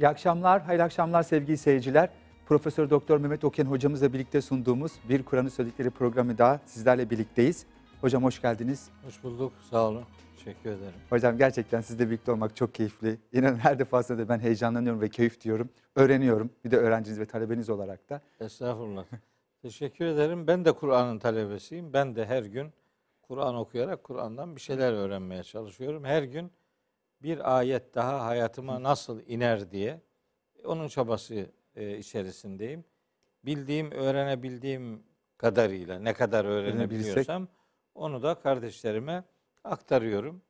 İyi akşamlar, hayırlı akşamlar sevgili seyirciler. Profesör Doktor Mehmet Okyan hocamızla birlikte sunduğumuz Bir Kur'an'ı Söyledikleri programı daha sizlerle birlikteyiz. Hocam hoş geldiniz. Hoş bulduk, sağ olun. Teşekkür ederim. Hocam gerçekten sizle birlikte olmak çok keyifli. İnanın her defasında da ben heyecanlanıyorum ve keyif diyorum. Öğreniyorum. Bir de öğrenciniz ve talebeniz olarak da. Estağfurullah. Teşekkür ederim. Ben de Kur'an'ın talebesiyim. Ben de her gün Kur'an okuyarak Kur'an'dan bir şeyler öğrenmeye çalışıyorum. Her gün bir ayet daha hayatıma nasıl iner diye onun çabası e, içerisindeyim. Bildiğim, öğrenebildiğim kadarıyla ne kadar öğrenebiliyorsam onu da kardeşlerime aktarıyorum.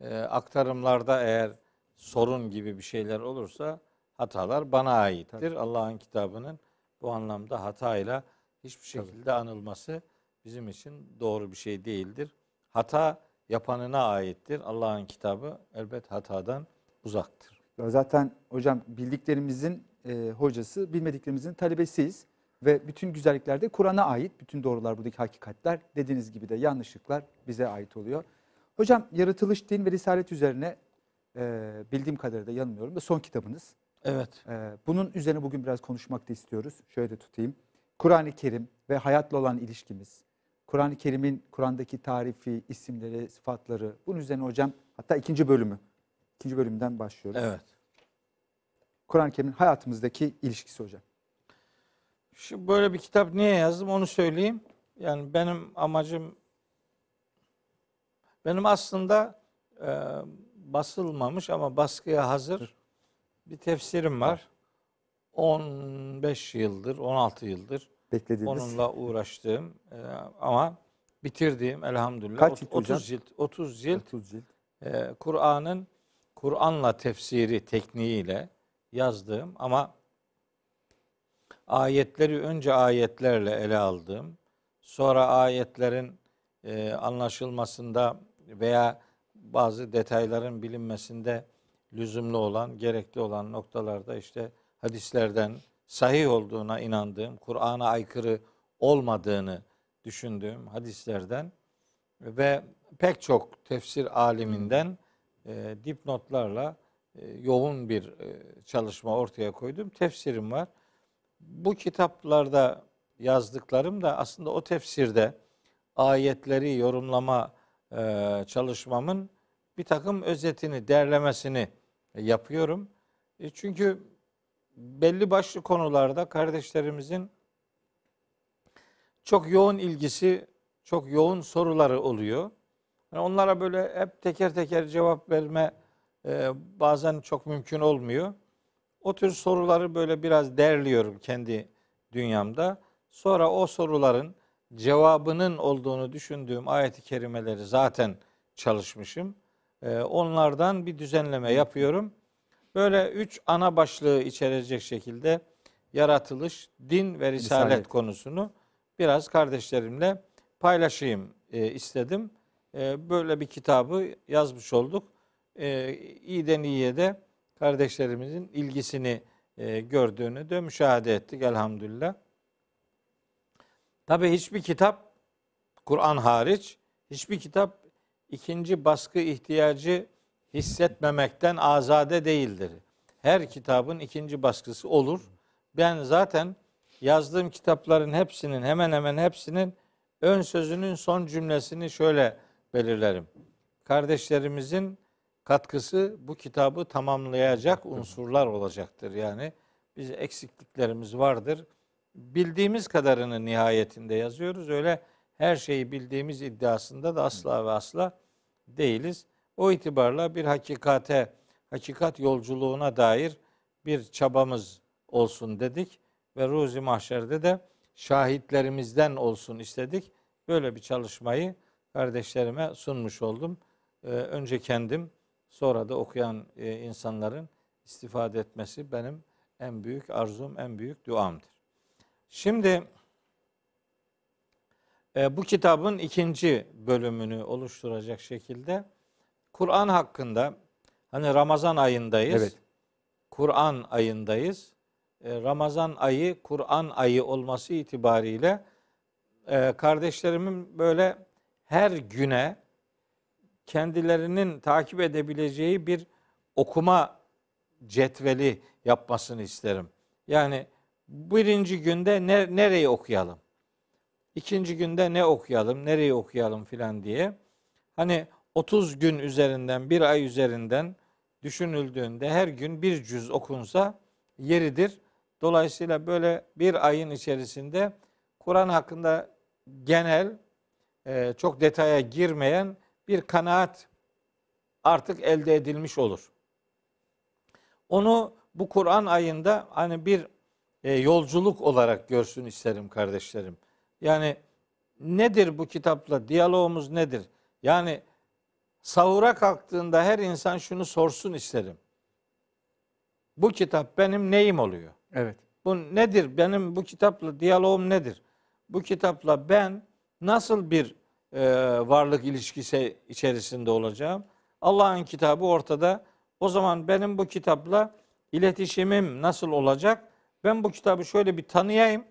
E, aktarımlarda eğer sorun gibi bir şeyler olursa hatalar bana aittir. Allah'ın kitabının bu anlamda hatayla hiçbir şekilde Tabii. anılması bizim için doğru bir şey değildir. Hata yapanına aittir. Allah'ın kitabı elbet hatadan uzaktır. Zaten hocam bildiklerimizin e, hocası, bilmediklerimizin talebesiyiz. Ve bütün güzellikler de Kur'an'a ait. Bütün doğrular buradaki hakikatler dediğiniz gibi de yanlışlıklar bize ait oluyor. Hocam yaratılış, din ve risalet üzerine e, bildiğim kadarıyla yanılmıyorum da son kitabınız. Evet. E, bunun üzerine bugün biraz konuşmak da istiyoruz. Şöyle de tutayım. Kur'an-ı Kerim ve hayatla olan ilişkimiz, Kur'an-ı Kerim'in Kur'an'daki tarifi, isimleri, sıfatları. Bunun üzerine hocam hatta ikinci bölümü. ikinci bölümden başlıyoruz. Evet. Kur'an-ı Kerim'in hayatımızdaki ilişkisi hocam. Şu böyle bir kitap niye yazdım onu söyleyeyim. Yani benim amacım benim aslında e, basılmamış ama baskıya hazır bir tefsirim var. 15 yıldır, 16 yıldır Beklediğiniz. Onunla uğraştığım e, ama bitirdiğim elhamdülillah Kaç cilt 30 cilt 30 cilt, 30 cilt. E, Kur'an'ın Kur'an'la tefsiri tekniğiyle yazdığım ama ayetleri önce ayetlerle ele aldığım, sonra ayetlerin e, anlaşılmasında veya bazı detayların bilinmesinde lüzumlu olan, gerekli olan noktalarda işte hadislerden, sahih olduğuna inandığım, Kur'an'a aykırı olmadığını düşündüğüm hadislerden ve pek çok tefsir aliminden e, dipnotlarla e, yoğun bir e, çalışma ortaya koydum. Tefsirim var. Bu kitaplarda yazdıklarım da aslında o tefsirde ayetleri yorumlama e, çalışmamın bir takım özetini, derlemesini yapıyorum. E çünkü belli başlı konularda kardeşlerimizin çok yoğun ilgisi, çok yoğun soruları oluyor. Yani onlara böyle hep teker teker cevap verme e, bazen çok mümkün olmuyor. O tür soruları böyle biraz derliyorum kendi dünyamda. Sonra o soruların cevabının olduğunu düşündüğüm ayet-i kerimeleri zaten çalışmışım. E, onlardan bir düzenleme yapıyorum. Böyle üç ana başlığı içerecek şekilde yaratılış, din ve risalet, risalet. konusunu biraz kardeşlerimle paylaşayım e, istedim. E, böyle bir kitabı yazmış olduk. E, iyiden iyiye de kardeşlerimizin ilgisini e, gördüğünü de müşahede ettik elhamdülillah. Tabi hiçbir kitap Kur'an hariç hiçbir kitap ikinci baskı ihtiyacı hissetmemekten azade değildir. Her kitabın ikinci baskısı olur. Ben zaten yazdığım kitapların hepsinin hemen hemen hepsinin ön sözünün son cümlesini şöyle belirlerim. Kardeşlerimizin katkısı bu kitabı tamamlayacak unsurlar olacaktır. Yani biz eksikliklerimiz vardır. Bildiğimiz kadarını nihayetinde yazıyoruz. Öyle her şeyi bildiğimiz iddiasında da asla ve asla değiliz. O itibarla bir hakikate, hakikat yolculuğuna dair bir çabamız olsun dedik ve Ruzi Mahşer'de de şahitlerimizden olsun istedik. Böyle bir çalışmayı kardeşlerime sunmuş oldum. Ee, önce kendim, sonra da okuyan e, insanların istifade etmesi benim en büyük arzum, en büyük duamdır. Şimdi e, bu kitabın ikinci bölümünü oluşturacak şekilde Kur'an hakkında hani Ramazan ayındayız. Evet. Kur'an ayındayız. E, Ramazan ayı Kur'an ayı olması itibariyle e, kardeşlerimin böyle her güne kendilerinin takip edebileceği bir okuma cetveli yapmasını isterim. Yani birinci günde ne, nereyi okuyalım? İkinci günde ne okuyalım, nereyi okuyalım filan diye. Hani 30 gün üzerinden, bir ay üzerinden düşünüldüğünde her gün bir cüz okunsa yeridir. Dolayısıyla böyle bir ayın içerisinde Kur'an hakkında genel, e, çok detaya girmeyen bir kanaat artık elde edilmiş olur. Onu bu Kur'an ayında hani bir e, yolculuk olarak görsün isterim kardeşlerim. Yani nedir bu kitapla diyalogumuz nedir? Yani sahura kalktığında her insan şunu sorsun isterim. Bu kitap benim neyim oluyor? Evet. Bu nedir? Benim bu kitapla diyaloğum nedir? Bu kitapla ben nasıl bir e, varlık ilişkisi içerisinde olacağım? Allah'ın kitabı ortada. O zaman benim bu kitapla iletişimim nasıl olacak? Ben bu kitabı şöyle bir tanıyayım.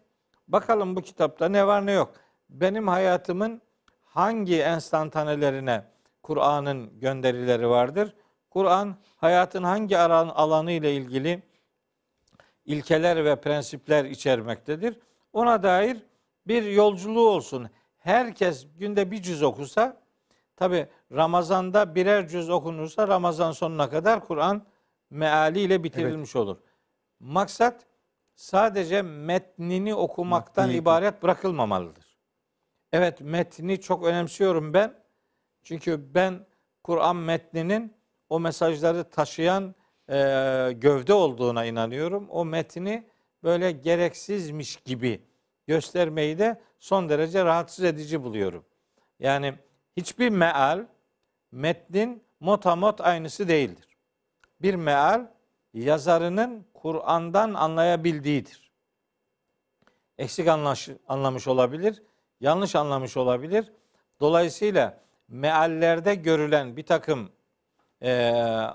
Bakalım bu kitapta ne var ne yok. Benim hayatımın hangi enstantanelerine, Kur'an'ın gönderileri vardır. Kur'an hayatın hangi alanı ile ilgili ilkeler ve prensipler içermektedir. Ona dair bir yolculuğu olsun. Herkes günde bir cüz okusa, tabi Ramazan'da birer cüz okunursa Ramazan sonuna kadar Kur'an mealiyle bitirilmiş evet. olur. Maksat sadece metnini okumaktan Metni. ibaret bırakılmamalıdır. Evet metni çok önemsiyorum ben çünkü ben Kur'an metninin o mesajları taşıyan e, gövde olduğuna inanıyorum. O metni böyle gereksizmiş gibi göstermeyi de son derece rahatsız edici buluyorum. Yani hiçbir meal metnin motamot aynısı değildir. Bir meal yazarının Kur'an'dan anlayabildiğidir. Eksik anlaş, anlamış olabilir, yanlış anlamış olabilir. Dolayısıyla meallerde görülen bir takım e,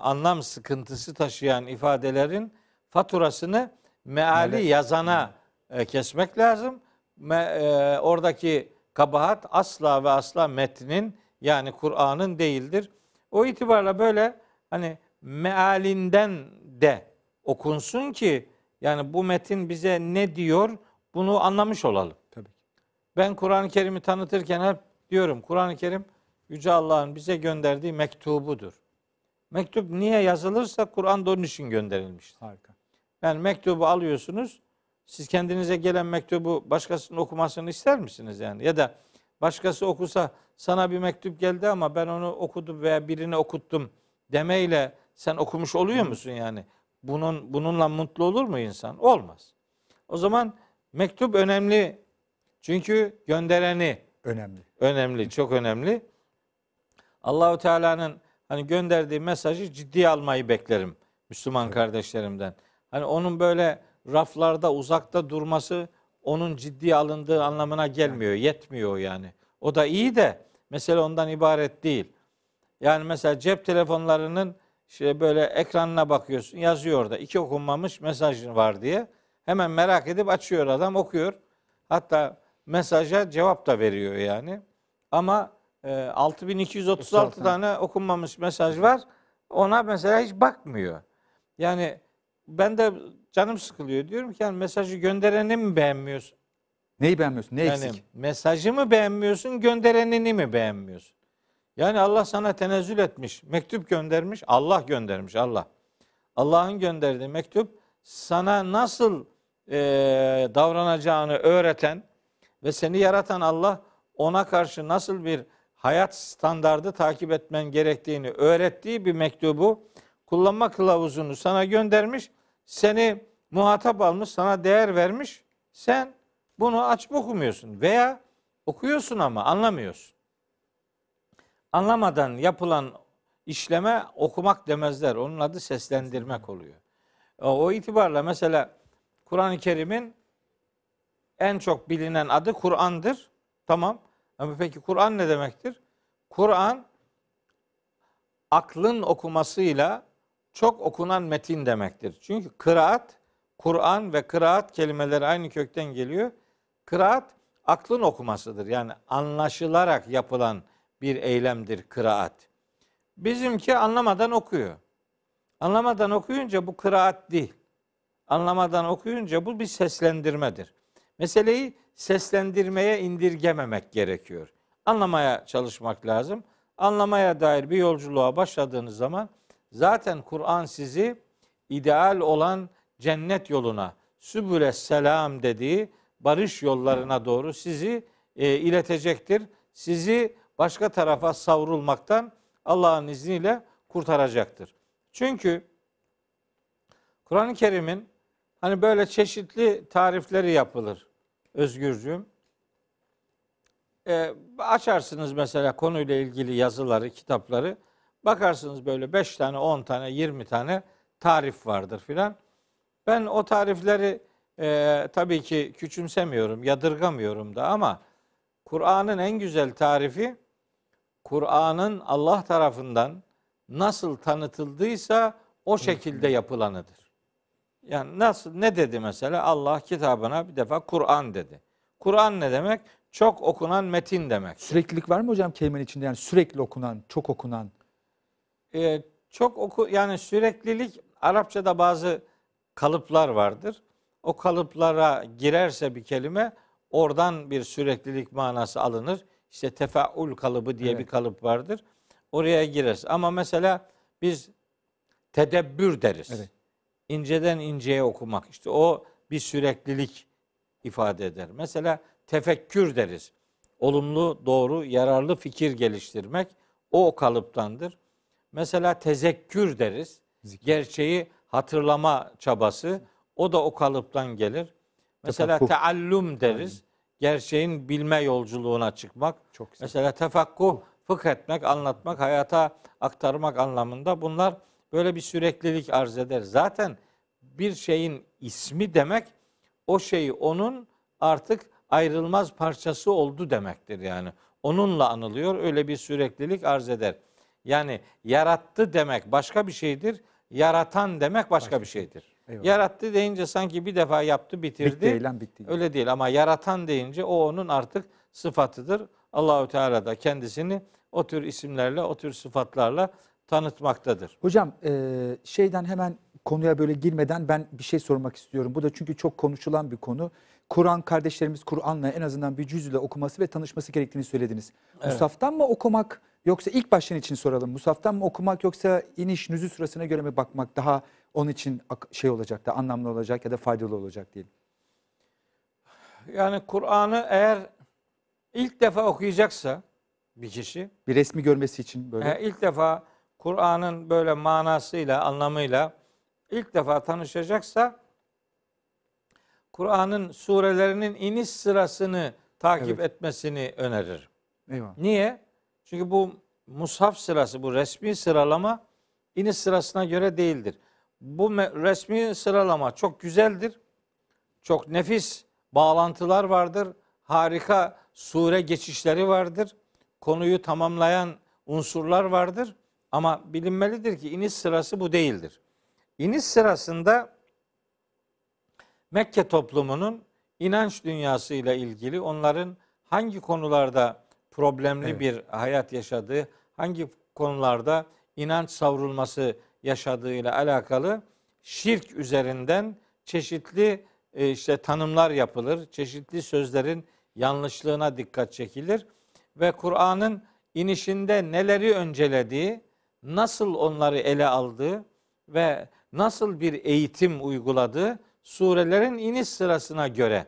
anlam sıkıntısı taşıyan ifadelerin faturasını meali evet. yazana e, kesmek lazım. Me, e, oradaki kabahat asla ve asla metnin yani Kur'an'ın değildir. O itibarla böyle hani mealinden de okunsun ki yani bu metin bize ne diyor bunu anlamış olalım. Tabii. Ben Kur'an-ı Kerim'i tanıtırken hep diyorum Kur'an-ı Kerim Yüce Allah'ın bize gönderdiği mektubudur. Mektup niye yazılırsa Kur'an da onun için gönderilmiştir. Harika. Yani mektubu alıyorsunuz. Siz kendinize gelen mektubu başkasının okumasını ister misiniz yani? Ya da başkası okusa sana bir mektup geldi ama ben onu okudum veya birini okuttum demeyle sen okumuş oluyor musun yani? Bunun bununla mutlu olur mu insan? Olmaz. O zaman mektup önemli. Çünkü göndereni önemli. Önemli, çok önemli. Allahu Teala'nın hani gönderdiği mesajı ciddi almayı beklerim Müslüman evet. kardeşlerimden. Hani onun böyle raflarda uzakta durması onun ciddi alındığı anlamına gelmiyor, yetmiyor yani. O da iyi de mesele ondan ibaret değil. Yani mesela cep telefonlarının işte böyle ekranına bakıyorsun yazıyor da iki okunmamış mesaj var diye. Hemen merak edip açıyor adam okuyor. Hatta mesaja cevap da veriyor yani. Ama 6236 ee, tane okunmamış mesaj var. Ona mesela hiç bakmıyor. Yani ben de canım sıkılıyor. Diyorum ki yani mesajı göndereni mi beğenmiyorsun? Neyi beğenmiyorsun? Ne yani eksik? Mesajı mı beğenmiyorsun, gönderenini mi beğenmiyorsun? Yani Allah sana tenezzül etmiş, mektup göndermiş, Allah göndermiş, Allah. Allah'ın gönderdiği mektup sana nasıl e, davranacağını öğreten ve seni yaratan Allah ona karşı nasıl bir hayat standardı takip etmen gerektiğini öğrettiği bir mektubu kullanma kılavuzunu sana göndermiş. Seni muhatap almış, sana değer vermiş. Sen bunu açıp okumuyorsun veya okuyorsun ama anlamıyorsun. Anlamadan yapılan işleme okumak demezler. Onun adı seslendirmek oluyor. O itibarla mesela Kur'an-ı Kerim'in en çok bilinen adı Kur'an'dır. Tamam. Ama peki Kur'an ne demektir? Kur'an aklın okumasıyla çok okunan metin demektir. Çünkü kıraat, Kur'an ve kıraat kelimeleri aynı kökten geliyor. Kıraat aklın okumasıdır. Yani anlaşılarak yapılan bir eylemdir kıraat. Bizimki anlamadan okuyor. Anlamadan okuyunca bu kıraat değil. Anlamadan okuyunca bu bir seslendirmedir meseleyi seslendirmeye indirgememek gerekiyor. Anlamaya çalışmak lazım. Anlamaya dair bir yolculuğa başladığınız zaman zaten Kur'an sizi ideal olan cennet yoluna, sübüle selam dediği barış yollarına doğru sizi e, iletecektir. Sizi başka tarafa savrulmaktan Allah'ın izniyle kurtaracaktır. Çünkü Kur'an-ı Kerim'in hani böyle çeşitli tarifleri yapılır. Özgürcüğüm. E, açarsınız mesela konuyla ilgili yazıları, kitapları. Bakarsınız böyle 5 tane, 10 tane, 20 tane tarif vardır filan. Ben o tarifleri e, tabii ki küçümsemiyorum, yadırgamıyorum da ama Kur'an'ın en güzel tarifi Kur'an'ın Allah tarafından nasıl tanıtıldıysa o şekilde yapılanıdır. Yani nasıl ne dedi mesela Allah kitabına bir defa Kur'an dedi. Kur'an ne demek? Çok okunan metin demek. Süreklilik var mı hocam kelimenin içinde? Yani sürekli okunan, çok okunan. Ee, çok oku yani süreklilik Arapçada bazı kalıplar vardır. O kalıplara girerse bir kelime oradan bir süreklilik manası alınır. İşte tefaul kalıbı diye evet. bir kalıp vardır. Oraya gireriz. Ama mesela biz tedebbür deriz. Evet inceden inceye okumak. işte o bir süreklilik ifade eder. Mesela tefekkür deriz. Olumlu, doğru, yararlı fikir geliştirmek o kalıptandır. Mesela tezekkür deriz. Zikir. Gerçeği hatırlama çabası o da o kalıptan gelir. Mesela teallüm deriz. Gerçeğin bilme yolculuğuna çıkmak. Çok güzel. Mesela tefakkuh, fıkh etmek, anlatmak, hayata aktarmak anlamında bunlar böyle bir süreklilik arz eder. Zaten bir şeyin ismi demek o şeyi onun artık ayrılmaz parçası oldu demektir yani. Onunla anılıyor öyle bir süreklilik arz eder. Yani yarattı demek başka bir şeydir. Yaratan demek başka, başka bir şeydir. Eyvallah. Yarattı deyince sanki bir defa yaptı bitirdi. Bitti eylem bitti. Öyle değil ama yaratan deyince o onun artık sıfatıdır. Allahü Teala da kendisini o tür isimlerle, o tür sıfatlarla tanıtmaktadır. Hocam e, şeyden hemen konuya böyle girmeden ben bir şey sormak istiyorum. Bu da çünkü çok konuşulan bir konu. Kur'an kardeşlerimiz Kur'an'la en azından bir cüzle okuması ve tanışması gerektiğini söylediniz. Evet. Musaf'tan mı okumak yoksa ilk baştan için soralım. Musaf'tan mı okumak yoksa iniş nüzü sırasına göre mi bakmak daha onun için şey olacak da anlamlı olacak ya da faydalı olacak diyelim. Yani Kur'an'ı eğer ilk defa okuyacaksa bir kişi. Bir resmi görmesi için böyle. E, ilk defa Kur'an'ın böyle manasıyla, anlamıyla ilk defa tanışacaksa Kur'an'ın surelerinin iniş sırasını takip evet. etmesini önerir. Eyvallah. Niye? Çünkü bu mushaf sırası, bu resmi sıralama iniş sırasına göre değildir. Bu resmi sıralama çok güzeldir. Çok nefis bağlantılar vardır. Harika sure geçişleri vardır. Konuyu tamamlayan unsurlar vardır. Ama bilinmelidir ki iniş sırası bu değildir. İniş sırasında Mekke toplumunun inanç dünyasıyla ilgili onların hangi konularda problemli evet. bir hayat yaşadığı, hangi konularda inanç savrulması yaşadığıyla alakalı şirk üzerinden çeşitli e, işte tanımlar yapılır, çeşitli sözlerin yanlışlığına dikkat çekilir ve Kur'an'ın inişinde neleri öncelediği, nasıl onları ele aldı ve nasıl bir eğitim uyguladı surelerin iniş sırasına göre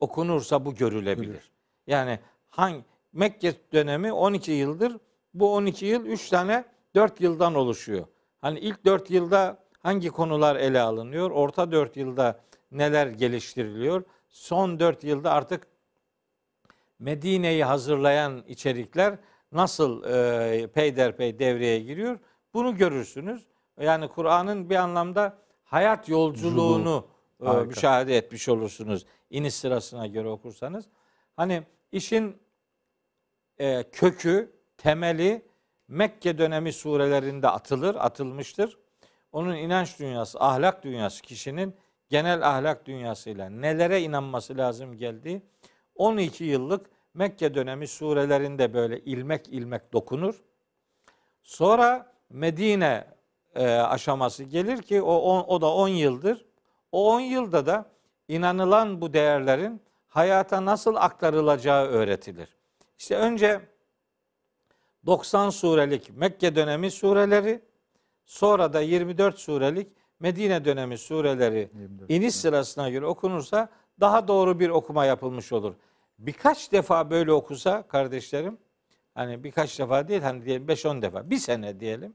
okunursa bu görülebilir. Yani hangi Mekke dönemi 12 yıldır. Bu 12 yıl 3 tane 4 yıldan oluşuyor. Hani ilk 4 yılda hangi konular ele alınıyor? Orta 4 yılda neler geliştiriliyor? Son 4 yılda artık Medine'yi hazırlayan içerikler nasıl e, peyderpey devreye giriyor bunu görürsünüz. Yani Kur'an'ın bir anlamda hayat yolculuğunu e, müşahede etmiş olursunuz. iniş sırasına göre okursanız. Hani işin e, kökü, temeli Mekke dönemi surelerinde atılır, atılmıştır. Onun inanç dünyası, ahlak dünyası kişinin genel ahlak dünyasıyla nelere inanması lazım geldiği 12 yıllık Mekke dönemi surelerinde böyle ilmek ilmek dokunur. Sonra Medine e, aşaması gelir ki o, on, o da 10 yıldır. O 10 yılda da inanılan bu değerlerin hayata nasıl aktarılacağı öğretilir. İşte önce 90 surelik Mekke dönemi sureleri, sonra da 24 surelik Medine dönemi sureleri 24. iniş sırasına göre okunursa daha doğru bir okuma yapılmış olur birkaç defa böyle okusa kardeşlerim hani birkaç defa değil hani diyelim 5-10 defa bir sene diyelim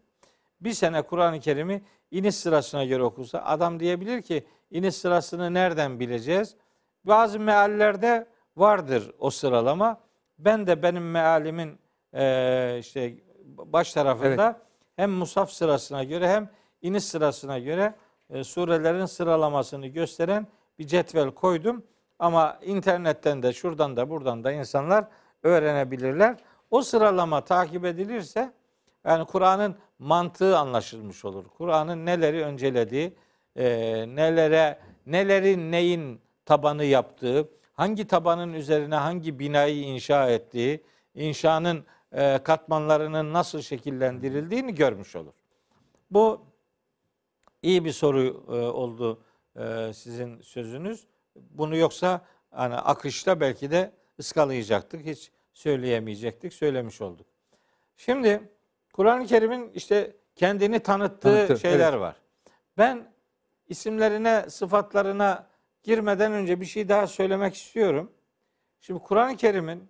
bir sene Kur'an-ı Kerim'i iniş sırasına göre okusa adam diyebilir ki iniş sırasını nereden bileceğiz? Bazı meallerde vardır o sıralama. Ben de benim mealimin e, işte baş tarafında evet. hem musaf sırasına göre hem iniş sırasına göre e, surelerin sıralamasını gösteren bir cetvel koydum. Ama internetten de şuradan da buradan da insanlar öğrenebilirler. O sıralama takip edilirse yani Kur'an'ın mantığı anlaşılmış olur. Kur'an'ın neleri öncelediği, e, nelere nelerin neyin tabanı yaptığı, hangi tabanın üzerine hangi binayı inşa ettiği, inşanın e, katmanlarının nasıl şekillendirildiğini görmüş olur. Bu iyi bir soru e, oldu e, sizin sözünüz. Bunu yoksa hani akışta belki de ıskalayacaktık. Hiç söyleyemeyecektik. Söylemiş olduk. Şimdi Kur'an-ı Kerim'in işte kendini tanıttığı Tanıtır, şeyler evet. var. Ben isimlerine, sıfatlarına girmeden önce bir şey daha söylemek istiyorum. Şimdi Kur'an-ı Kerim'in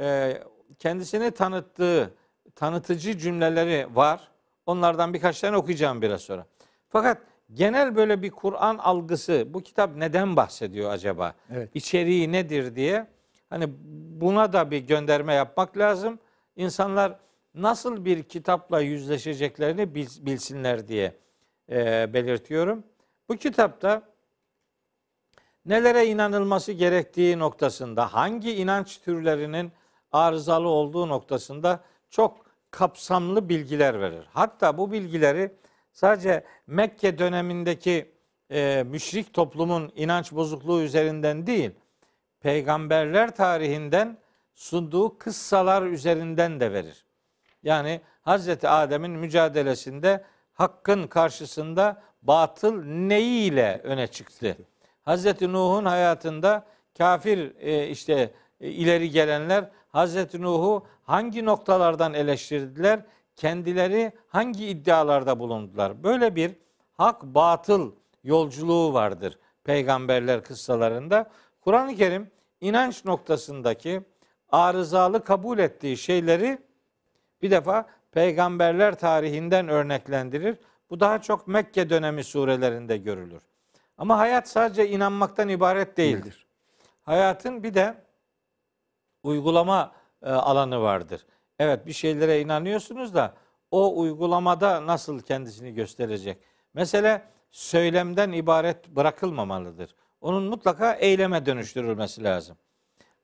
e, kendisini tanıttığı tanıtıcı cümleleri var. Onlardan birkaç tane okuyacağım biraz sonra. Fakat genel böyle bir Kur'an algısı bu kitap neden bahsediyor acaba? Evet. İçeriği nedir diye hani buna da bir gönderme yapmak lazım. İnsanlar nasıl bir kitapla yüzleşeceklerini bilsinler diye e, belirtiyorum. Bu kitapta nelere inanılması gerektiği noktasında, hangi inanç türlerinin arızalı olduğu noktasında çok kapsamlı bilgiler verir. Hatta bu bilgileri sadece Mekke dönemindeki e, müşrik toplumun inanç bozukluğu üzerinden değil, peygamberler tarihinden sunduğu kıssalar üzerinden de verir. Yani Hazreti Adem'in mücadelesinde hakkın karşısında batıl neyiyle öne çıktı? Hazreti Nuh'un hayatında kafir e, işte e, ileri gelenler Hazreti Nuh'u hangi noktalardan eleştirdiler? kendileri hangi iddialarda bulundular? Böyle bir hak batıl yolculuğu vardır peygamberler kıssalarında. Kur'an-ı Kerim inanç noktasındaki arızalı kabul ettiği şeyleri bir defa peygamberler tarihinden örneklendirir. Bu daha çok Mekke dönemi surelerinde görülür. Ama hayat sadece inanmaktan ibaret değildir. Hayatın bir de uygulama e, alanı vardır. Evet bir şeylere inanıyorsunuz da o uygulamada nasıl kendisini gösterecek? Mesele söylemden ibaret bırakılmamalıdır. Onun mutlaka eyleme dönüştürülmesi lazım.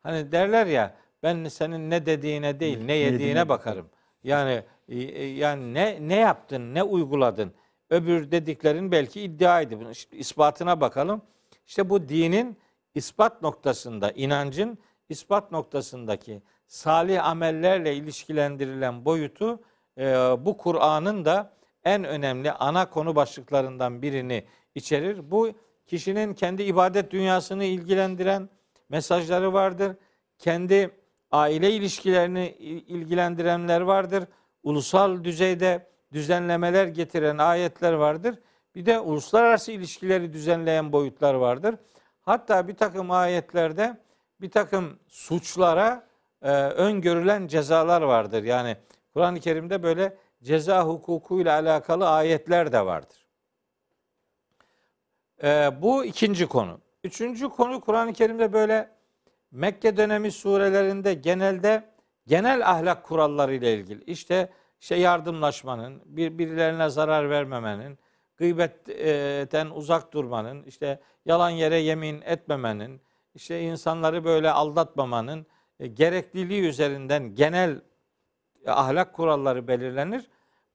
Hani derler ya ben senin ne dediğine değil ne, yediğine bakarım. Yani e, e, yani ne ne yaptın, ne uyguladın? Öbür dediklerin belki iddiaydı. Bunun ispatına bakalım. İşte bu dinin ispat noktasında, inancın ispat noktasındaki salih amellerle ilişkilendirilen boyutu e, bu Kur'an'ın da en önemli ana konu başlıklarından birini içerir. Bu kişinin kendi ibadet dünyasını ilgilendiren mesajları vardır. Kendi aile ilişkilerini ilgilendirenler vardır. Ulusal düzeyde düzenlemeler getiren ayetler vardır. Bir de uluslararası ilişkileri düzenleyen boyutlar vardır. Hatta bir takım ayetlerde bir takım suçlara e, öngörülen cezalar vardır. Yani Kur'an-ı Kerim'de böyle ceza hukuku ile alakalı ayetler de vardır. E, bu ikinci konu. Üçüncü konu Kur'an-ı Kerim'de böyle Mekke dönemi surelerinde genelde genel ahlak kuralları ile ilgili. İşte şey yardımlaşmanın, bir, birilerine zarar vermemenin, gıybetten uzak durmanın, işte yalan yere yemin etmemenin, işte insanları böyle aldatmamanın e, gerekliliği üzerinden genel e, ahlak kuralları belirlenir.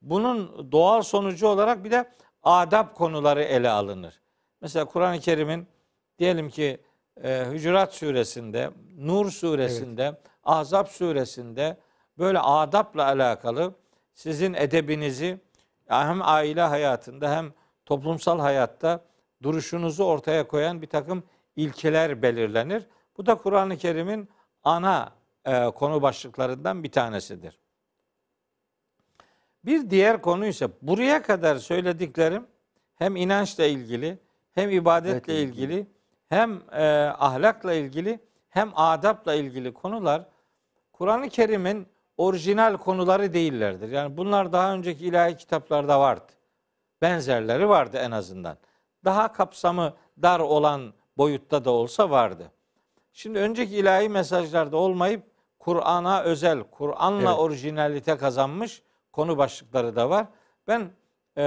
Bunun doğal sonucu olarak bir de adab konuları ele alınır. Mesela Kur'an-ı Kerim'in diyelim ki e, Hücurat suresinde, Nur suresinde, evet. Ahzab suresinde böyle adapla alakalı sizin edebinizi hem aile hayatında hem toplumsal hayatta duruşunuzu ortaya koyan bir takım ilkeler belirlenir. Bu da Kur'an-ı Kerim'in ana e, konu başlıklarından bir tanesidir. Bir diğer konu ise buraya kadar söylediklerim hem inançla ilgili, hem ibadetle evet, ilgili, hem e, ahlakla ilgili, hem adapla ilgili konular Kur'an-ı Kerim'in orijinal konuları değillerdir. Yani bunlar daha önceki ilahi kitaplarda vardı. Benzerleri vardı en azından. Daha kapsamı dar olan boyutta da olsa vardı. Şimdi önceki ilahi mesajlarda olmayıp Kur'an'a özel, Kur'an'la evet. orijinalite kazanmış konu başlıkları da var. Ben e,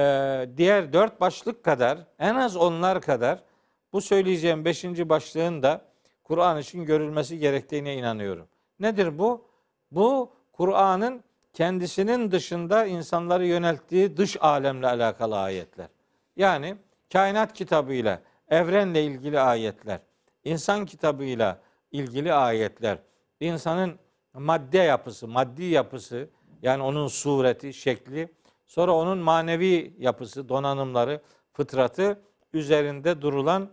diğer dört başlık kadar, en az onlar kadar bu söyleyeceğim beşinci başlığın da Kur'an için görülmesi gerektiğine inanıyorum. Nedir bu? Bu Kur'an'ın kendisinin dışında insanları yönelttiği dış alemle alakalı ayetler. Yani kainat kitabıyla, evrenle ilgili ayetler insan kitabıyla ilgili ayetler, insanın madde yapısı, maddi yapısı yani onun sureti, şekli, sonra onun manevi yapısı, donanımları, fıtratı üzerinde durulan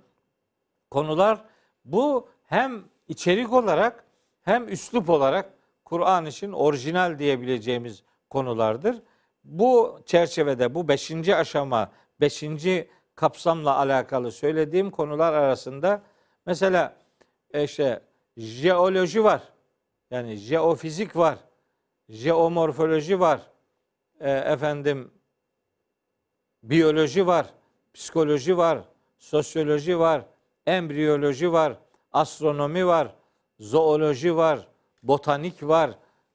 konular bu hem içerik olarak hem üslup olarak Kur'an için orijinal diyebileceğimiz konulardır. Bu çerçevede bu beşinci aşama, beşinci kapsamla alakalı söylediğim konular arasında Mesela e, işte jeoloji var. Yani jeofizik var. Jeomorfoloji var. E, efendim biyoloji var. Psikoloji var. Sosyoloji var. Embriyoloji var. Astronomi var. Zooloji var. Botanik var.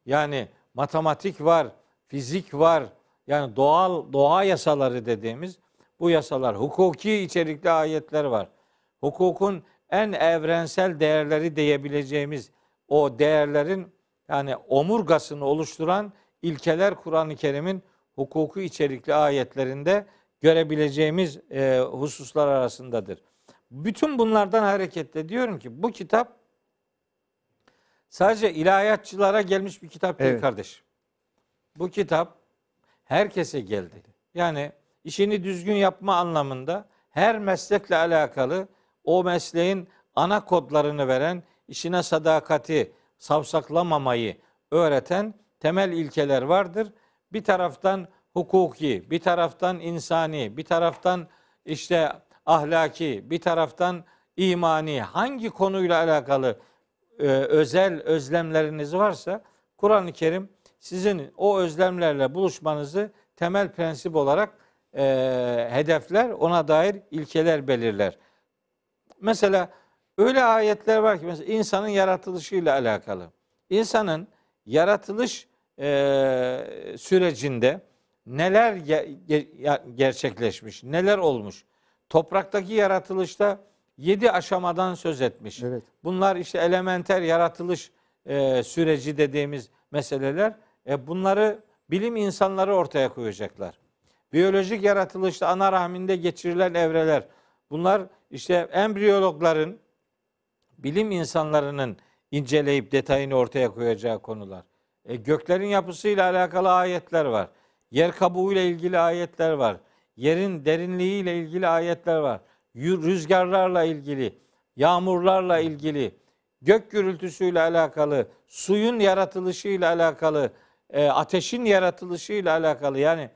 Yani matematik var. Fizik var. Yani doğal doğa yasaları dediğimiz bu yasalar hukuki içerikli ayetler var. Hukukun en evrensel değerleri diyebileceğimiz o değerlerin yani omurgasını oluşturan ilkeler Kur'an-ı Kerim'in hukuku içerikli ayetlerinde görebileceğimiz e, hususlar arasındadır. Bütün bunlardan hareketle diyorum ki bu kitap sadece ilahiyatçılara gelmiş bir kitap değil evet. kardeşim. Bu kitap herkese geldi. Yani işini düzgün yapma anlamında her meslekle alakalı o mesleğin ana kodlarını veren, işine sadakati, savsaklamamayı öğreten temel ilkeler vardır. Bir taraftan hukuki, bir taraftan insani, bir taraftan işte ahlaki, bir taraftan imani, hangi konuyla alakalı e, özel özlemleriniz varsa Kur'an-ı Kerim sizin o özlemlerle buluşmanızı temel prensip olarak e, hedefler, ona dair ilkeler belirler. Mesela öyle ayetler var ki mesela insanın yaratılışıyla alakalı. İnsanın yaratılış e, sürecinde neler ge- gerçekleşmiş, neler olmuş. Topraktaki yaratılışta yedi aşamadan söz etmiş. Evet. Bunlar işte elementer yaratılış e, süreci dediğimiz meseleler. E, bunları bilim insanları ortaya koyacaklar. Biyolojik yaratılışta ana rahminde geçirilen evreler, Bunlar işte embriyologların, bilim insanlarının inceleyip detayını ortaya koyacağı konular. E, göklerin yapısıyla alakalı ayetler var. Yer kabuğu ile ilgili ayetler var. Yerin derinliği ile ilgili ayetler var. Rüzgarlarla ilgili, yağmurlarla ilgili, gök gürültüsüyle alakalı, suyun yaratılışıyla alakalı, e, ateşin yaratılışıyla alakalı. Yani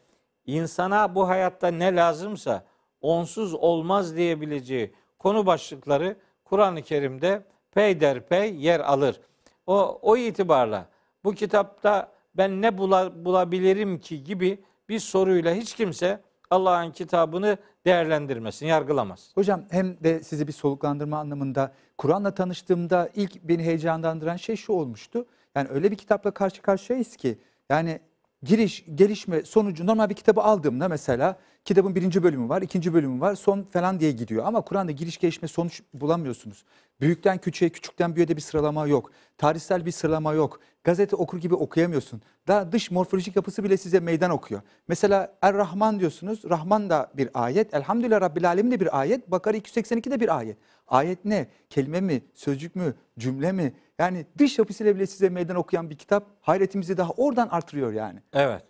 insana bu hayatta ne lazımsa onsuz olmaz diyebileceği konu başlıkları Kur'an-ı Kerim'de peyderpey yer alır. O, o itibarla bu kitapta ben ne bula, bulabilirim ki gibi bir soruyla hiç kimse Allah'ın kitabını değerlendirmesin, yargılamaz. Hocam hem de sizi bir soluklandırma anlamında Kur'an'la tanıştığımda ilk beni heyecanlandıran şey şu olmuştu. Yani öyle bir kitapla karşı karşıyayız ki yani giriş, gelişme sonucu normal bir kitabı aldığımda mesela Kitabın birinci bölümü var, ikinci bölümü var, son falan diye gidiyor. Ama Kur'an'da giriş gelişme sonuç bulamıyorsunuz. Büyükten küçüğe, küçükten büyüğe de bir sıralama yok. Tarihsel bir sıralama yok. Gazete okur gibi okuyamıyorsun. Daha dış morfolojik yapısı bile size meydan okuyor. Mesela Er-Rahman diyorsunuz. Rahman da bir ayet. Elhamdülillah Rabbil Alemin de bir ayet. Bakara 282 de bir ayet. Ayet ne? Kelime mi? Sözcük mü? Cümle mi? Yani dış yapısıyla bile size meydan okuyan bir kitap hayretimizi daha oradan artırıyor yani. Evet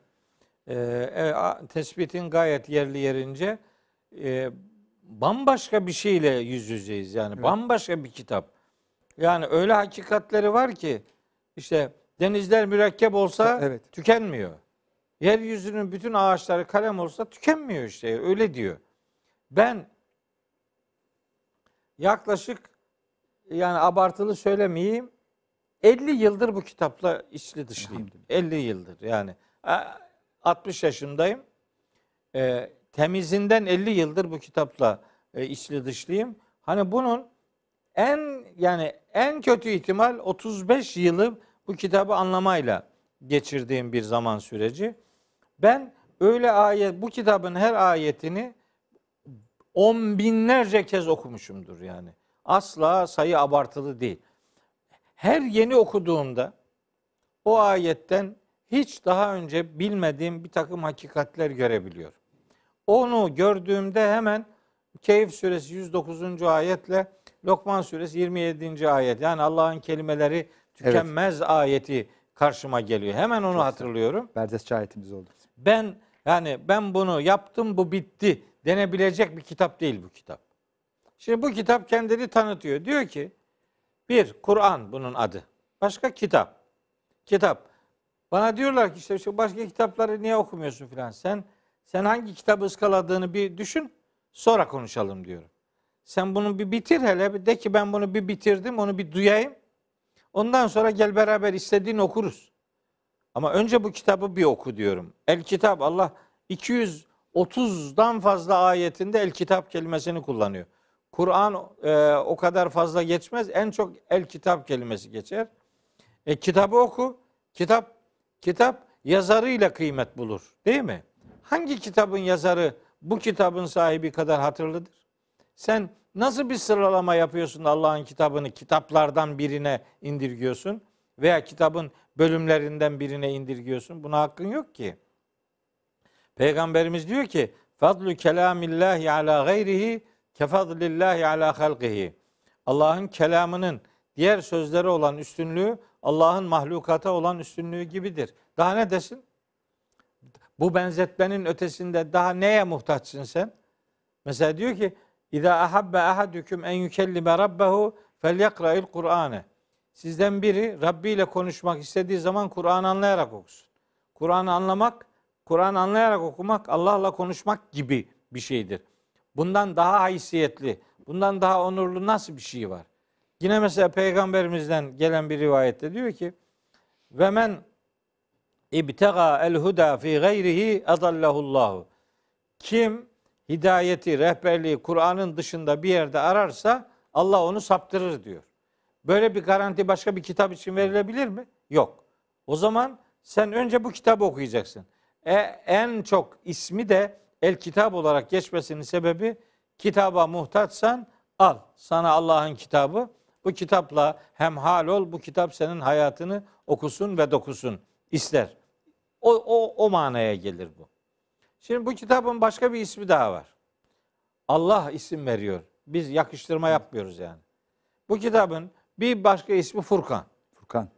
e, tespitin gayet yerli yerince e, bambaşka bir şeyle yüz yüzeyiz. Yani evet. bambaşka bir kitap. Yani öyle hakikatleri var ki işte denizler mürekkep olsa evet. tükenmiyor. Yeryüzünün bütün ağaçları kalem olsa tükenmiyor işte. Öyle diyor. Ben yaklaşık yani abartılı söylemeyeyim 50 yıldır bu kitapla içli dışlıyım. 50 yıldır yani. 60 yaşındayım. E, temizinden 50 yıldır bu kitapla e, içli dışlıyım. Hani bunun en yani en kötü ihtimal 35 yılı bu kitabı anlamayla geçirdiğim bir zaman süreci. Ben öyle ayet bu kitabın her ayetini on binlerce kez okumuşumdur yani. Asla sayı abartılı değil. Her yeni okuduğumda o ayetten hiç daha önce bilmediğim bir takım hakikatler görebiliyor. Onu gördüğümde hemen Keyif suresi 109. ayetle Lokman suresi 27. ayet yani Allah'ın kelimeleri tükenmez evet. ayeti karşıma geliyor. Hemen onu Çok hatırlıyorum. Berdes ayetimiz oldu. Ben yani ben bunu yaptım bu bitti denebilecek bir kitap değil bu kitap. Şimdi bu kitap kendini tanıtıyor. Diyor ki bir Kur'an bunun adı. Başka kitap. Kitap bana diyorlar ki işte başka kitapları niye okumuyorsun filan. Sen sen hangi kitabı ıskaladığını bir düşün. Sonra konuşalım diyorum. Sen bunu bir bitir hele bir de ki ben bunu bir bitirdim onu bir duyayım. Ondan sonra gel beraber istediğin okuruz. Ama önce bu kitabı bir oku diyorum. El kitap Allah 230'dan fazla ayetinde el kitap kelimesini kullanıyor. Kur'an e, o kadar fazla geçmez. En çok el kitap kelimesi geçer. E, kitabı oku. Kitap Kitap yazarıyla kıymet bulur. Değil mi? Hangi kitabın yazarı bu kitabın sahibi kadar hatırlıdır? Sen nasıl bir sıralama yapıyorsun Allah'ın kitabını kitaplardan birine indirgiyorsun veya kitabın bölümlerinden birine indirgiyorsun? Buna hakkın yok ki. Peygamberimiz diyor ki Fadlu kelamillahi ala gayrihi kefadlillahi ala halqihi. Allah'ın kelamının diğer sözlere olan üstünlüğü Allah'ın mahlukata olan üstünlüğü gibidir. Daha ne desin? Bu benzetmenin ötesinde daha neye muhtaçsın sen? Mesela diyor ki İza ahabbe ahadüküm en yükellime rabbehu felyakra Kur'ane. Sizden biri Rabbi ile konuşmak istediği zaman Kur'an anlayarak okusun. Kur'an anlamak, Kur'an anlayarak okumak Allah'la konuşmak gibi bir şeydir. Bundan daha haysiyetli, bundan daha onurlu nasıl bir şey var? Yine mesela peygamberimizden gelen bir rivayette diyor ki ve men ibtega el huda fi gayrihi adallahullahu. Kim hidayeti, rehberliği Kur'an'ın dışında bir yerde ararsa Allah onu saptırır diyor. Böyle bir garanti başka bir kitap için verilebilir mi? Yok. O zaman sen önce bu kitabı okuyacaksın. E, en çok ismi de el kitap olarak geçmesinin sebebi kitaba muhtaçsan al. Sana Allah'ın kitabı bu kitapla hem hal ol, bu kitap senin hayatını okusun ve dokusun ister. O, o, o manaya gelir bu. Şimdi bu kitabın başka bir ismi daha var. Allah isim veriyor. Biz yakıştırma yapmıyoruz yani. Bu kitabın bir başka ismi Furkan. Furkan.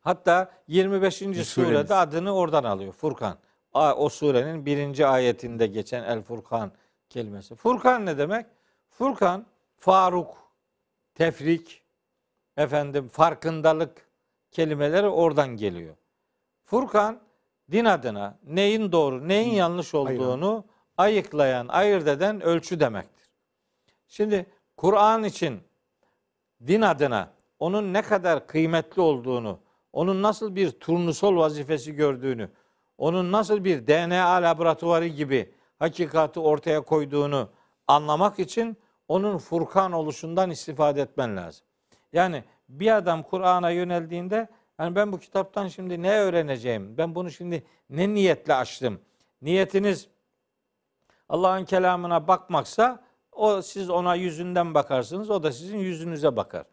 Hatta 25. Bir surede suremiz. adını oradan alıyor Furkan. O surenin birinci ayetinde geçen El Furkan kelimesi. Furkan ne demek? Furkan Faruk tefrik, efendim farkındalık kelimeleri oradan geliyor. Furkan din adına neyin doğru, neyin yanlış olduğunu ayıklayan, ayırt eden ölçü demektir. Şimdi Kur'an için din adına onun ne kadar kıymetli olduğunu, onun nasıl bir turnusol vazifesi gördüğünü, onun nasıl bir DNA laboratuvarı gibi hakikati ortaya koyduğunu anlamak için onun Furkan oluşundan istifade etmen lazım. Yani bir adam Kur'an'a yöneldiğinde yani ben bu kitaptan şimdi ne öğreneceğim? Ben bunu şimdi ne niyetle açtım? Niyetiniz Allah'ın kelamına bakmaksa o siz ona yüzünden bakarsınız. O da sizin yüzünüze bakar.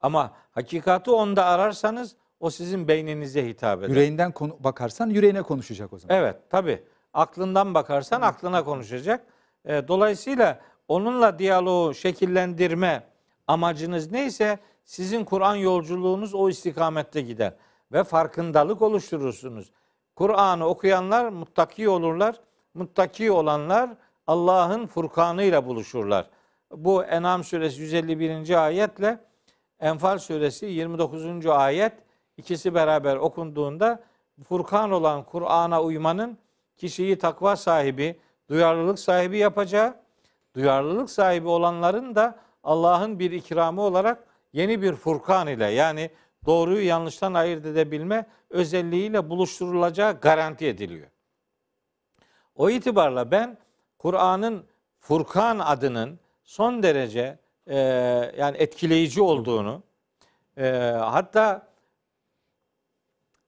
Ama hakikati onda ararsanız o sizin beyninize hitap eder. Yüreğinden konu, bakarsan yüreğine konuşacak o zaman. Evet tabi. Aklından bakarsan aklına konuşacak. E, dolayısıyla onunla diyaloğu şekillendirme amacınız neyse sizin Kur'an yolculuğunuz o istikamette gider ve farkındalık oluşturursunuz. Kur'an'ı okuyanlar muttaki olurlar. Muttaki olanlar Allah'ın furkanıyla buluşurlar. Bu En'am suresi 151. ayetle Enfal suresi 29. ayet ikisi beraber okunduğunda furkan olan Kur'an'a uymanın kişiyi takva sahibi, duyarlılık sahibi yapacağı duyarlılık sahibi olanların da Allah'ın bir ikramı olarak yeni bir furkan ile yani doğruyu yanlıştan ayırt edebilme özelliğiyle buluşturulacağı garanti ediliyor. O itibarla ben Kur'an'ın Furkan adının son derece e, yani etkileyici olduğunu e, hatta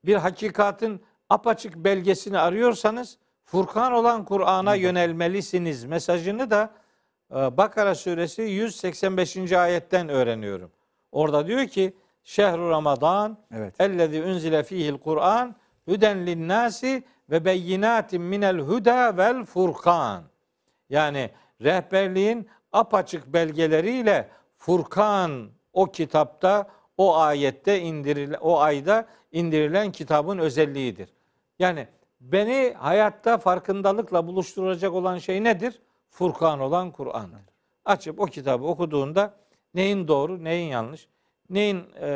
bir hakikatin apaçık belgesini arıyorsanız Furkan olan Kur'an'a yönelmelisiniz mesajını da ee, Bakara suresi 185. ayetten öğreniyorum. Orada diyor ki Şehru Ramazan evet. ellezî unzile fihil Kur'an hüden linnâsi ve beyinatin minel huda vel furkan. Yani rehberliğin apaçık belgeleriyle Furkan o kitapta o ayette indirilen o ayda indirilen kitabın özelliğidir. Yani beni hayatta farkındalıkla buluşturacak olan şey nedir? Furkan olan Kur'an'dır. Açıp o kitabı okuduğunda neyin doğru, neyin yanlış, neyin e,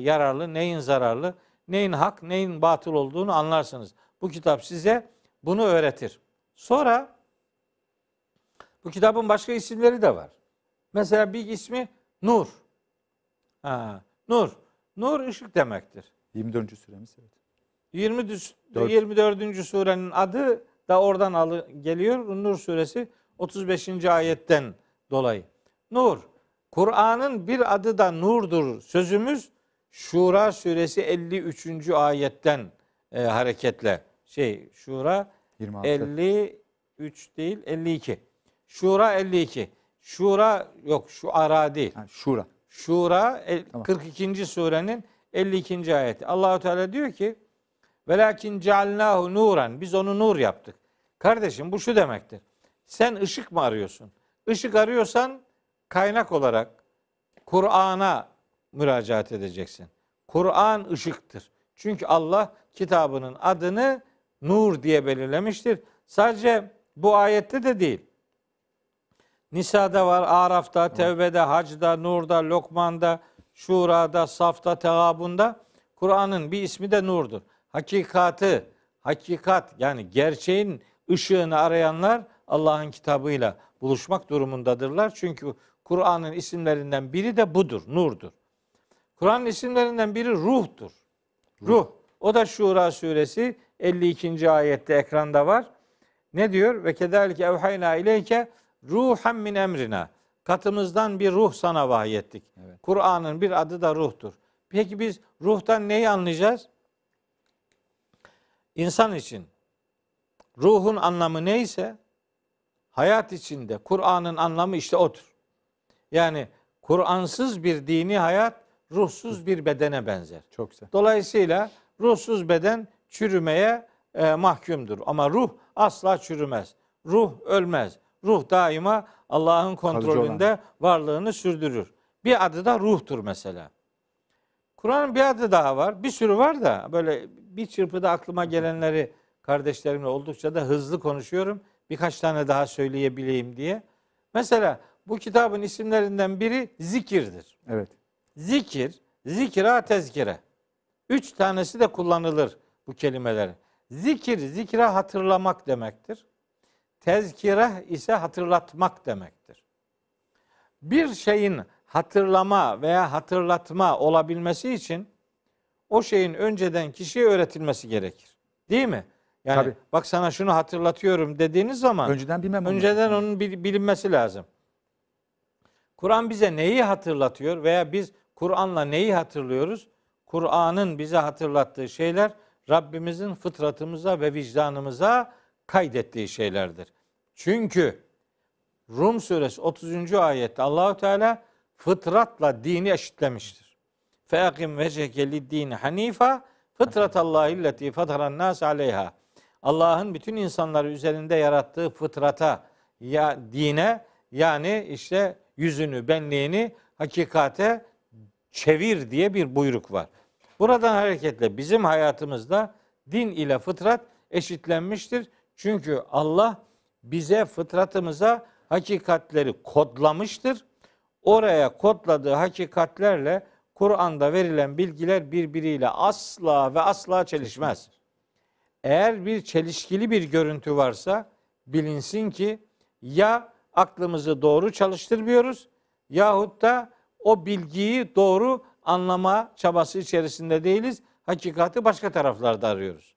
yararlı, neyin zararlı, neyin hak, neyin batıl olduğunu anlarsınız. Bu kitap size bunu öğretir. Sonra bu kitabın başka isimleri de var. Mesela bir ismi Nur. Ha, nur. Nur ışık demektir. 24. süremiz evet. 20 24. surenin adı da oradan alı, geliyor. Nur suresi 35. ayetten dolayı. Nur. Kur'an'ın bir adı da nurdur sözümüz Şura suresi 53. ayetten e, hareketle şey Şura 26. 53 değil 52. Şura 52. Şura yok şu ara değil. Ha, şura. Şura el, tamam. 42. surenin 52. ayeti. Allahu Teala diyor ki Velakin cealnahu nuran. Biz onu nur yaptık. Kardeşim bu şu demektir. Sen ışık mı arıyorsun? Işık arıyorsan kaynak olarak Kur'an'a müracaat edeceksin. Kur'an ışıktır. Çünkü Allah kitabının adını nur diye belirlemiştir. Sadece bu ayette de değil. Nisa'da var, Araf'ta, Tevbe'de, Hac'da, Nur'da, Lokman'da, Şura'da, Saf'ta, Tegabun'da Kur'an'ın bir ismi de nurdur. Hakikatı, hakikat yani gerçeğin ışığını arayanlar Allah'ın kitabıyla buluşmak durumundadırlar. Çünkü Kur'an'ın isimlerinden biri de budur, nurdur. Kur'an'ın isimlerinden biri ruhtur. Ruh. O da Şura suresi 52. ayette ekranda var. Ne diyor? Ve kederlike evhayna ileyke ruhem min emrina. Katımızdan bir ruh sana vahyettik. Evet. Kur'an'ın bir adı da ruhtur. Peki biz ruhtan neyi anlayacağız? İnsan için ruhun anlamı neyse hayat içinde Kur'an'ın anlamı işte odur. Yani Kur'ansız bir dini hayat ruhsuz bir bedene benzer. Çok güzel. Dolayısıyla ruhsuz beden çürümeye e, mahkumdur. Ama ruh asla çürümez. Ruh ölmez. Ruh daima Allah'ın kontrolünde varlığını sürdürür. Bir adı da ruhtur mesela. Kur'an'ın bir adı daha var. Bir sürü var da böyle bir çırpıda aklıma gelenleri kardeşlerimle oldukça da hızlı konuşuyorum birkaç tane daha söyleyebileyim diye. Mesela bu kitabın isimlerinden biri zikirdir. Evet. Zikir, zikira tezkire. Üç tanesi de kullanılır bu kelimeler. Zikir, zikre hatırlamak demektir. Tezkire ise hatırlatmak demektir. Bir şeyin hatırlama veya hatırlatma olabilmesi için o şeyin önceden kişiye öğretilmesi gerekir. Değil mi? Yani Tabii. bak sana şunu hatırlatıyorum dediğiniz zaman önceden bilmem önceden lazım. onun bilinmesi lazım. Kur'an bize neyi hatırlatıyor veya biz Kur'an'la neyi hatırlıyoruz? Kur'an'ın bize hatırlattığı şeyler Rabbimizin fıtratımıza ve vicdanımıza kaydettiği şeylerdir. Çünkü Rum suresi 30. ayette Allahu Teala fıtratla dini eşitlemiştir. Feakim vecehke lid-din hanifa fıtratallahi lleti fataran nas aleyha Allah'ın bütün insanları üzerinde yarattığı fıtrata ya dine yani işte yüzünü, benliğini hakikate çevir diye bir buyruk var. Buradan hareketle bizim hayatımızda din ile fıtrat eşitlenmiştir. Çünkü Allah bize fıtratımıza hakikatleri kodlamıştır. Oraya kodladığı hakikatlerle Kur'an'da verilen bilgiler birbiriyle asla ve asla çelişmez eğer bir çelişkili bir görüntü varsa bilinsin ki ya aklımızı doğru çalıştırmıyoruz yahut da o bilgiyi doğru anlama çabası içerisinde değiliz. Hakikati başka taraflarda arıyoruz.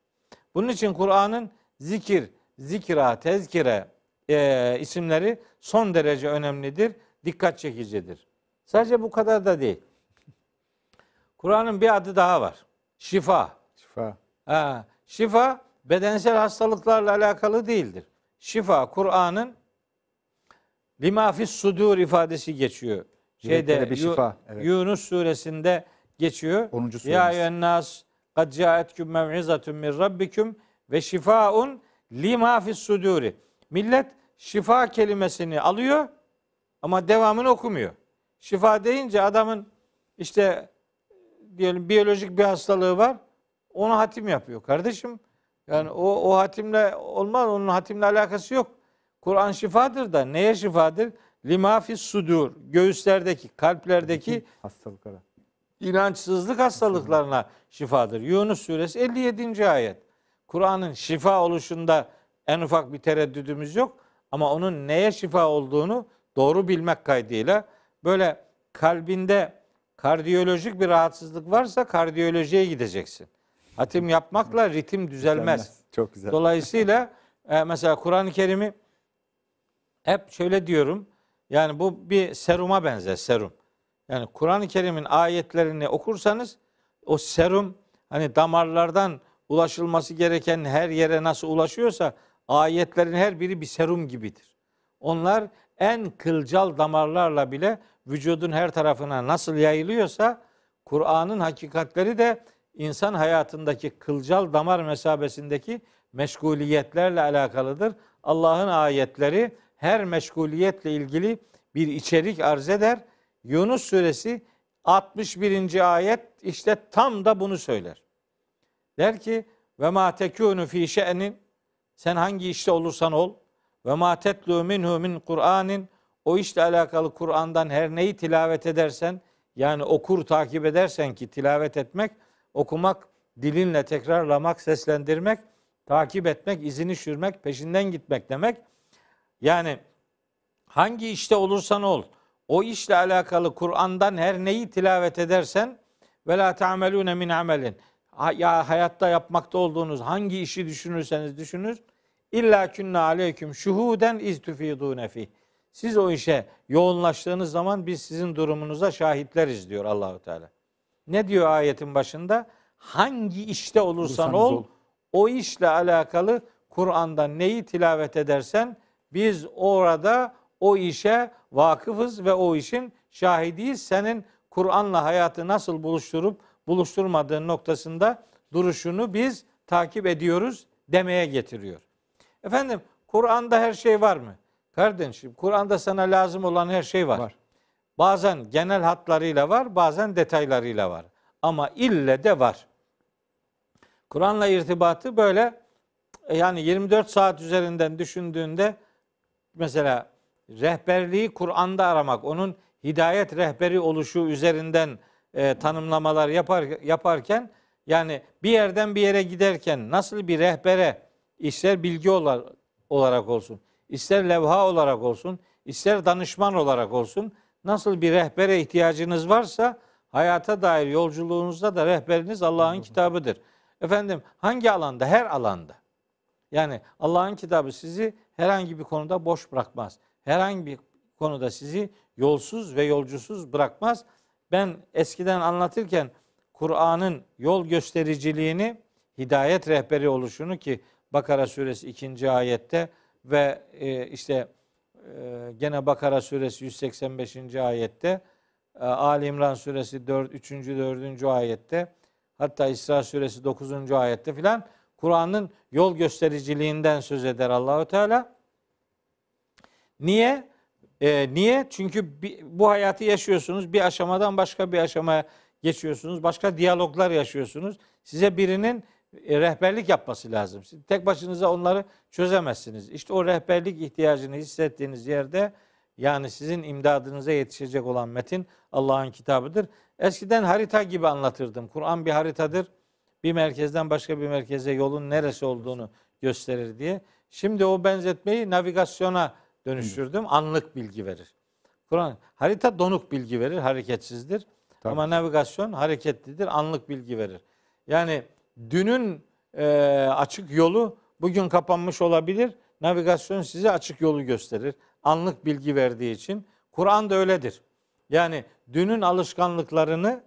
Bunun için Kur'an'ın zikir, zikra, tezkire e, isimleri son derece önemlidir, dikkat çekicidir. Sadece bu kadar da değil. Kur'an'ın bir adı daha var. Şifa. Şifa. Ha, Şifa bedensel hastalıklarla alakalı değildir. Şifa Kur'an'ın limafis sudur ifadesi geçiyor. Şeyde bir şifa. Evet. Yunus suresinde geçiyor. 10. Ya yennas kad ca'etkum mev'izatun min rabbikum ve şifaun limafis suduri. Millet şifa kelimesini alıyor ama devamını okumuyor. Şifa deyince adamın işte diyelim biyolojik bir hastalığı var ona hatim yapıyor. Kardeşim yani o, o hatimle olmaz. Onun hatimle alakası yok. Kur'an şifadır da neye şifadır? Limafis sudur. Göğüslerdeki, kalplerdeki hastalıklara. inançsızlık hastalıklarına şifadır. Yunus suresi 57. ayet. Kur'an'ın şifa oluşunda en ufak bir tereddüdümüz yok. Ama onun neye şifa olduğunu doğru bilmek kaydıyla böyle kalbinde kardiyolojik bir rahatsızlık varsa kardiyolojiye gideceksin. Hatim yapmakla ritim düzelmez. düzelmez. Çok güzel. Dolayısıyla e, mesela Kur'an-ı Kerim'i hep şöyle diyorum. Yani bu bir seruma benzer serum. Yani Kur'an-ı Kerim'in ayetlerini okursanız o serum hani damarlardan ulaşılması gereken her yere nasıl ulaşıyorsa ayetlerin her biri bir serum gibidir. Onlar en kılcal damarlarla bile vücudun her tarafına nasıl yayılıyorsa Kur'an'ın hakikatleri de insan hayatındaki kılcal damar mesabesindeki meşguliyetlerle alakalıdır. Allah'ın ayetleri her meşguliyetle ilgili bir içerik arz eder. Yunus suresi 61. ayet işte tam da bunu söyler. Der ki ve ma tekunu fi şe'nin sen hangi işte olursan ol ve ma tetlu minhu min Kur'anin o işle alakalı Kur'an'dan her neyi tilavet edersen yani okur takip edersen ki tilavet etmek okumak, dilinle tekrarlamak, seslendirmek, takip etmek, izini sürmek, peşinden gitmek demek. Yani hangi işte olursan ol, o işle alakalı Kur'an'dan her neyi tilavet edersen ve la ta'melune min amelin. Ya hayatta yapmakta olduğunuz hangi işi düşünürseniz düşünür. İlla künne aleyküm şuhuden iz tufidune fih. Siz o işe yoğunlaştığınız zaman biz sizin durumunuza şahitleriz diyor Allahu Teala. Ne diyor ayetin başında? Hangi işte olursan ol, o işle alakalı Kur'an'da neyi tilavet edersen biz orada o işe vakıfız ve o işin şahidiyiz. Senin Kur'an'la hayatı nasıl buluşturup buluşturmadığın noktasında duruşunu biz takip ediyoruz demeye getiriyor. Efendim Kur'an'da her şey var mı? Kardeşim Kur'an'da sana lazım olan her şey var. var. Bazen genel hatlarıyla var, bazen detaylarıyla var. Ama ille de var. Kur'an'la irtibatı böyle e, yani 24 saat üzerinden düşündüğünde mesela rehberliği Kur'an'da aramak, onun hidayet rehberi oluşu üzerinden e, tanımlamalar yapar, yaparken yani bir yerden bir yere giderken nasıl bir rehbere ister bilgi olarak olsun, ister levha olarak olsun, ister danışman olarak olsun Nasıl bir rehbere ihtiyacınız varsa hayata dair yolculuğunuzda da rehberiniz Allah'ın kitabıdır. Efendim hangi alanda? Her alanda. Yani Allah'ın kitabı sizi herhangi bir konuda boş bırakmaz. Herhangi bir konuda sizi yolsuz ve yolcusuz bırakmaz. Ben eskiden anlatırken Kur'an'ın yol göstericiliğini, hidayet rehberi oluşunu ki Bakara suresi ikinci ayette ve e, işte ee, gene Bakara suresi 185. ayette, e, Ali İmran suresi 4, 3. 4. ayette, hatta İsra suresi 9. ayette filan Kur'an'ın yol göstericiliğinden söz eder Allahu Teala. Niye? E, niye? Çünkü bu hayatı yaşıyorsunuz. Bir aşamadan başka bir aşamaya geçiyorsunuz. Başka diyaloglar yaşıyorsunuz. Size birinin e, rehberlik yapması lazım. tek başınıza onları çözemezsiniz. İşte o rehberlik ihtiyacını hissettiğiniz yerde yani sizin imdadınıza yetişecek olan metin Allah'ın kitabıdır. Eskiden harita gibi anlatırdım. Kur'an bir haritadır. Bir merkezden başka bir merkeze yolun neresi olduğunu gösterir diye. Şimdi o benzetmeyi navigasyona dönüştürdüm. Anlık bilgi verir. Kur'an harita donuk bilgi verir, hareketsizdir. Tabii. Ama navigasyon hareketlidir, anlık bilgi verir. Yani dünün e, açık yolu bugün kapanmış olabilir. Navigasyon size açık yolu gösterir. Anlık bilgi verdiği için. Kur'an da öyledir. Yani dünün alışkanlıklarını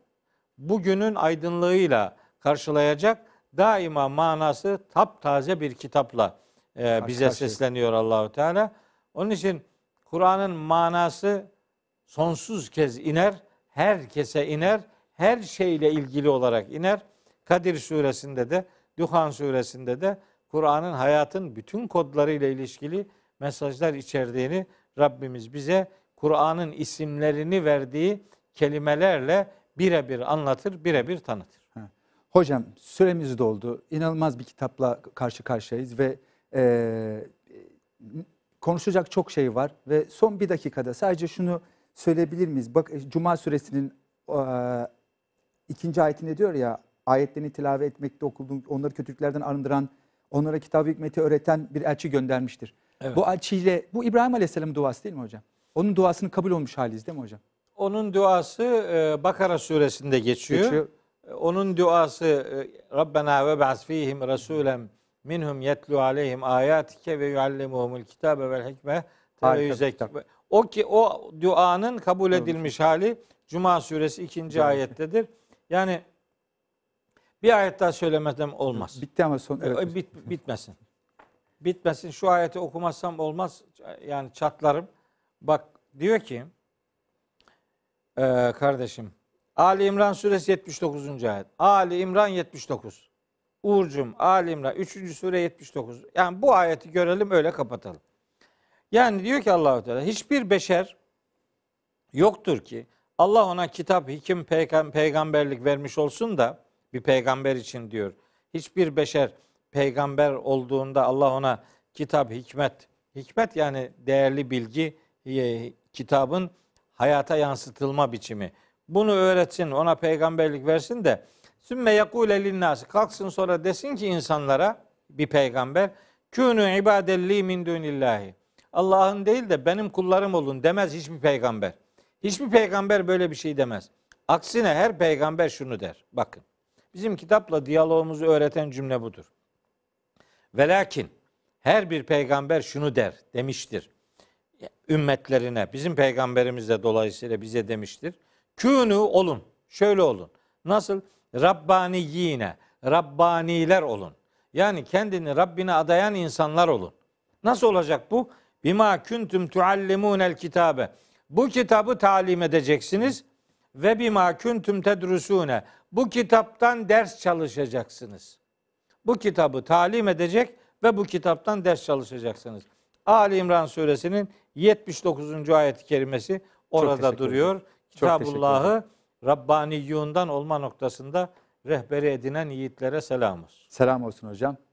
bugünün aydınlığıyla karşılayacak daima manası taptaze bir kitapla e, bize sesleniyor Allahu Teala. Onun için Kur'an'ın manası sonsuz kez iner, herkese iner, her şeyle ilgili olarak iner. Kadir suresinde de, Duhan suresinde de Kur'an'ın hayatın bütün kodlarıyla ilişkili mesajlar içerdiğini Rabbimiz bize Kur'an'ın isimlerini verdiği kelimelerle birebir anlatır, birebir tanıtır. Hocam süremiz doldu. İnanılmaz bir kitapla karşı karşıyayız ve e, konuşacak çok şey var ve son bir dakikada sadece şunu söyleyebilir miyiz? Bak e, Cuma suresinin e, ikinci ayetinde diyor ya ayetlerini tilave etmekte okuduğum, onları kötülüklerden arındıran, onlara kitabı hikmeti öğreten bir elçi göndermiştir. Evet. Bu elçiyle, bu İbrahim Aleyhisselam'ın duası değil mi hocam? Onun duasının kabul olmuş haliyiz değil mi hocam? Onun duası e, Bakara suresinde geçiyor. geçiyor. E, onun duası e, Rabbena ve ba'z fihim rasulem minhum yetlu aleyhim ayatike ve yuallimuhumul kitabe vel hikme o ki o duanın kabul edilmiş hali Cuma suresi 2. ayettedir. Yani bir ayet daha söylemeden olmaz. Bitti ama son. Evet. Bit, bitmesin. Bitmesin. Şu ayeti okumazsam olmaz. Yani çatlarım. Bak diyor ki e, kardeşim Ali İmran suresi 79. ayet. Ali İmran 79. Uğurcum Ali İmran 3. sure 79. Yani bu ayeti görelim öyle kapatalım. Yani diyor ki Allahu Teala hiçbir beşer yoktur ki Allah ona kitap, hikim, peygamberlik vermiş olsun da bir peygamber için diyor. Hiçbir beşer peygamber olduğunda Allah ona kitap, hikmet, hikmet yani değerli bilgi, e, kitabın hayata yansıtılma biçimi. Bunu öğretsin, ona peygamberlik versin de sümme yekule linnas kalksın sonra desin ki insanlara bir peygamber künü ibadelli min dunillahi. Allah'ın değil de benim kullarım olun demez hiçbir peygamber. Hiçbir peygamber böyle bir şey demez. Aksine her peygamber şunu der. Bakın. Bizim kitapla diyalogumuzu öğreten cümle budur. Velakin her bir peygamber şunu der demiştir ümmetlerine. Bizim peygamberimiz de dolayısıyla bize demiştir. Künü olun. Şöyle olun. Nasıl? Rabbani yine. Rabbaniler olun. Yani kendini Rabbine adayan insanlar olun. Nasıl olacak bu? Bima küntüm tuallimunel kitabe. Bu kitabı talim edeceksiniz.'' ve bima kuntum tedrusune. Bu kitaptan ders çalışacaksınız. Bu kitabı talim edecek ve bu kitaptan ders çalışacaksınız. Ali İmran suresinin 79. ayet-i kerimesi orada duruyor. Kitabullah'ı Rabbaniyyundan olma noktasında rehberi edinen yiğitlere selam olsun. Selam olsun hocam.